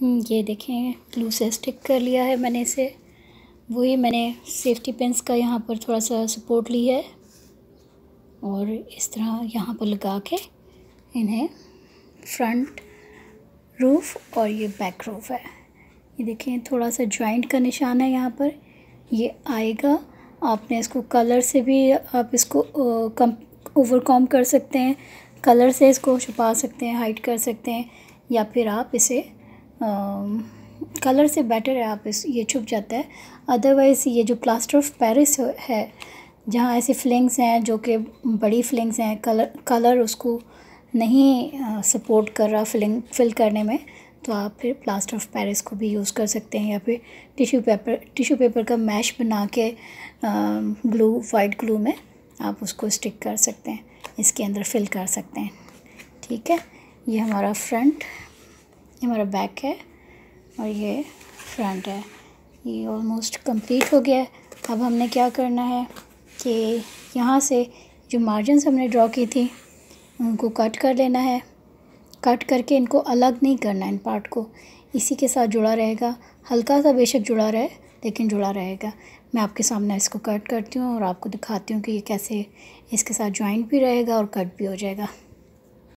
हम्म, ये देखें ग्लू से स्टिक कर लिया है मैंने इसे वही मैंने सेफ्टी पेंस का यहाँ पर थोड़ा सा सपोर्ट ली है और इस तरह यहाँ पर लगा के इन्हें फ्रंट रूफ और ये बैक रूफ है ये देखें थोड़ा सा जॉइंट का निशान है यहाँ पर ये आएगा आपने इसको कलर से भी आप इसको कम ओवरकॉम कर सकते हैं कलर से इसको छुपा सकते हैं हाइट कर सकते हैं या फिर आप इसे कलर से बेटर है आप इस ये छुप जाता है अदरवाइज़ ये जो प्लास्टर ऑफ पेरिस है जहाँ ऐसे फ्लिंग्स हैं जो कि बड़ी फ्लिंग्स हैं कलर कलर उसको नहीं सपोर्ट कर रहा फिलिंग फिल करने में तो आप फिर प्लास्टर ऑफ पेरिस को भी यूज़ कर सकते हैं या फिर टिश्यू पेपर टिश्यू पेपर का मैश बना के ग्लू वाइट ग्लू में आप उसको स्टिक कर सकते हैं इसके अंदर फिल कर सकते हैं ठीक है ये हमारा फ्रंट ये हमारा बैक है और ये फ्रंट है ये ऑलमोस्ट कंप्लीट हो गया है अब हमने क्या करना है कि यहाँ से जो मार्जिनस हमने ड्रॉ की थी उनको कट कर लेना है कट करके इनको अलग नहीं करना इन पार्ट को इसी के साथ जुड़ा रहेगा हल्का सा बेशक जुड़ा रहे लेकिन जुड़ा रहेगा मैं आपके सामने इसको कट करती हूँ और आपको दिखाती हूँ कि ये कैसे इसके साथ जॉइंट भी रहेगा और कट भी हो जाएगा